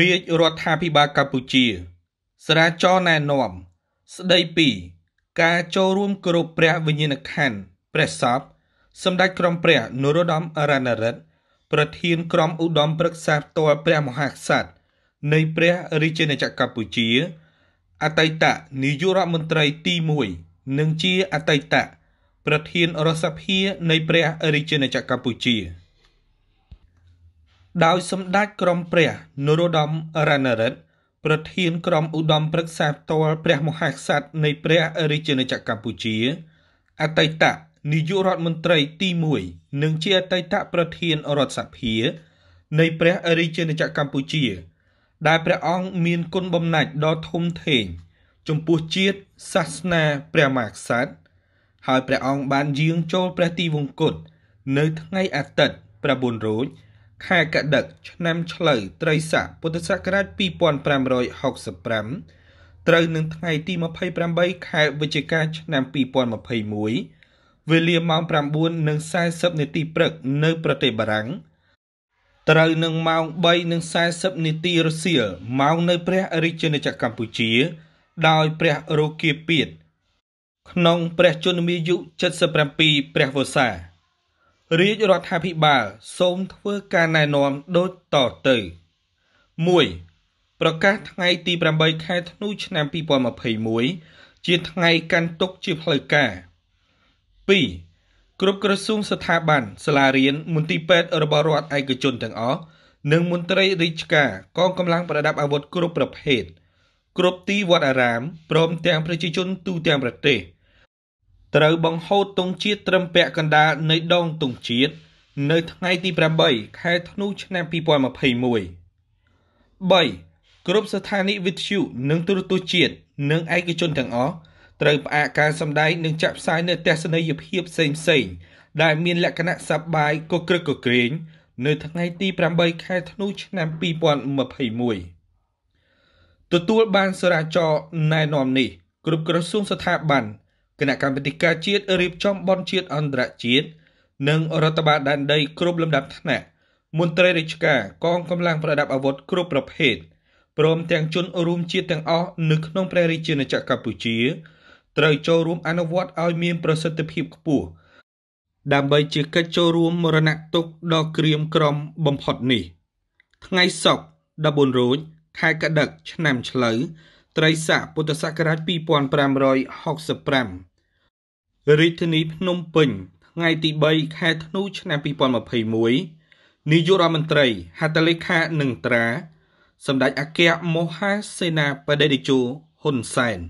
រាជរដ្ឋាភិបាលកម្ពុជា ស្រាចរណែនាំស្ដីពី ការចូលរួមគោរពព្រះវិញ្ញាណក្ខន្ធព្រះសពសម្ដេចក្រមព្រះនរោត្តមរណរដ្ឋប្រធានក្រុមឧត្តមប្រឹក្សាផ្ទាល់ព្រះមហាក្សត្រនៃព្រះរាជាណាចក្រកម្ពុជាអតីតនាយករដ្ឋមន្ត្រីទី1និងជាអតីតប្រធានរដ្ឋសភានៃព្រះរាជាណាចក្រកម្ពុជា។ដោយសម្ដេចក្រមព្រះ នរោត្តមរណរដ្ឋប្រធានក្រុមឧត្តមប្រឹក្សាផ្ទាល់ព្រះមហាក្សត្រនៃ ព្រះរាជាណាចក្រកម្ពុជាអតីតនាយករដ្ឋមន្ត្រីទី1និងជាអតីតប្រធានរដ្ឋសភានៃព្រះរាជាណាចក្រកម្ពុជា ដែលព្រះអង្គមានគុណបំណាច់ដ៏ធំធេងចំពោះជាតិសាសនា ព្រះមហាក្សត្រហើយ ព្រះអង្គបានយាងចូលព្រះទីវង្គតនៅថ្ងៃ អាទិត្យ9រោចខែកដឹកឆ្នាំឆ្លូវត្រីស័កពុទ្ធសករាជ2565ត្រូវនឹងថ្ងៃទី28ខែវិច្ឆិកាឆ្នាំ2021វេលាម៉ោង9:40នាទីព្រឹកនៅប្រទេសបារាំងត្រូវនឹងម៉ោង3:40នាទីរសៀលម៉ោងនៅព្រះរាជាណាចក្រកម្ពុជា ដោយព្រះរោគាពាតក្នុងព្រះជន្មាយុ77ព្រះវស្សារាជរដ្ឋាភិបាល សូមធ្វើការណែនាំដូចតទៅ1ប្រកាសថ្ងៃទី8ខែធ្នូឆ្នាំ2021ជាថ្ងៃកាន់ទុក្ខជាផ្លូវការ2គ្រប់ក្រសួងស្ថាប័នសាលារៀនមន្ទីរពេទ្យរបស់រដ្ឋឯកជនទាំងអស់និងមន្ត្រីរាជការកងកម្លាំងប្រដាប់អាវុធគ្រប់ប្រភេទគ្រប់ទីវត្តអារាមព្រមទាំងប្រជាជនទូទាំងប្រទេសត្រូវបង្ហូតទង់ជាតិត្រឹមពាក់កណ្ដាលនៃដងទង់ជាតិនៅ ថ្ងៃទី8ខែធ្នូឆ្នាំ2021 3គ្រប់ស្ថានីយវិទ្យុនិងទូរទស្សន៍ជាតិនិងឯកជនទាំងអស់ត្រូវផ្អាកការសម្ដែងនិងចាក់ផ្សាយនៅទស្សនីយភាពផ្សេងៗដែលមានលក្ខណៈសប្បាយកក្រឹកកក្រែងនៅថ្ងៃ ទី8ខែធ្នូឆ្នាំ2021ទទួលបានសារាចរណែនាំនេះគ្រប់ក្រសួងស្ថាប័នគណៈកម្មាធិការជាតិរៀបចំបន់ជាតិអន្តរជាតិនិងរដ្ឋបាលដែនដីគ្រប់លំដាប់ថ្នាក់មន្ត្រីរាជការកងកម្លាំងប្រដាប់អាវុធគ្រប់ប្រភេទព្រមទាំងជនរួមជាតិទាំងអស់នៅក្នុងព្រះរាជាណាចក្រកម្ពុជា ត្រូវចូលរួមអនុវត្តឲ្យមានប្រសិទ្ធភាពខ្ពស់ដើម្បីជាកិច្ចចូលរួមមរណទុកដ៏ក្រៀមក្រំបំផុតនេះថ្ងៃសុក្រ14រោចខែកដឹកឆ្នាំឆ្លូវត្រីស័កពុទ្ធសករាជ2565រាជធានីភ្នំពេញថ្ងៃទី3ខែធ្នូឆ្នាំ2021នាយករដ្ឋមន្ត្រីហត្ថលេខានិងត្រាសម្ដេចអគ្គមហាសេនាបតីតេជោហ៊ុនសែន